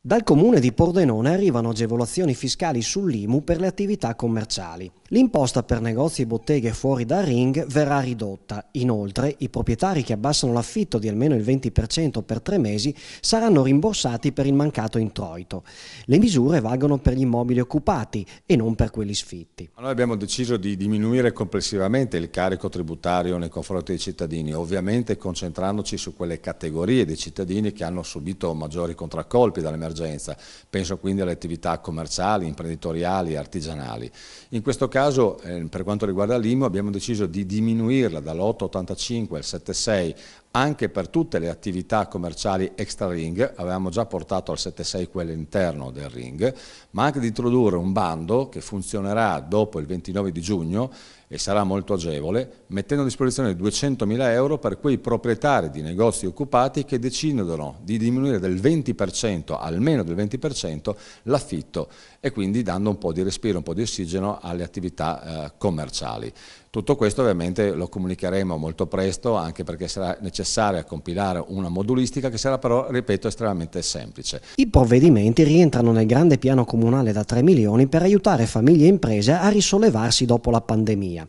Dal comune di Pordenone arrivano agevolazioni fiscali sull'IMU per le attività commerciali. L'imposta per negozi e botteghe fuori da ring verrà ridotta. Inoltre, i proprietari che abbassano l'affitto di almeno il 20% per tre mesi saranno rimborsati per il mancato introito. Le misure valgono per gli immobili occupati e non per quelli sfitti. Noi abbiamo deciso di diminuire complessivamente il carico tributario nei confronti dei cittadini, ovviamente concentrandoci su quelle categorie dei cittadini che hanno subito maggiori contraccolpi dalle emergenza, penso quindi alle attività commerciali, imprenditoriali, e artigianali. In questo caso eh, per quanto riguarda l'IMU abbiamo deciso di diminuirla dall'8,85 al 7,6 anche per tutte le attività commerciali extra ring, avevamo già portato al 7.6 quello interno del ring, ma anche di introdurre un bando che funzionerà dopo il 29 di giugno e sarà molto agevole, mettendo a disposizione 200.000 euro per quei proprietari di negozi occupati che decidono di diminuire del 20% al meno del 20% l'affitto e quindi dando un po' di respiro, un po' di ossigeno alle attività eh, commerciali. Tutto questo ovviamente lo comunicheremo molto presto anche perché sarà necessario compilare una modulistica che sarà però, ripeto, estremamente semplice. I provvedimenti rientrano nel grande piano comunale da 3 milioni per aiutare famiglie e imprese a risollevarsi dopo la pandemia.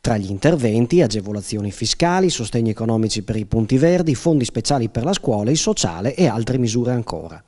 Tra gli interventi, agevolazioni fiscali, sostegni economici per i punti verdi, fondi speciali per la scuola, il sociale e altre misure ancora.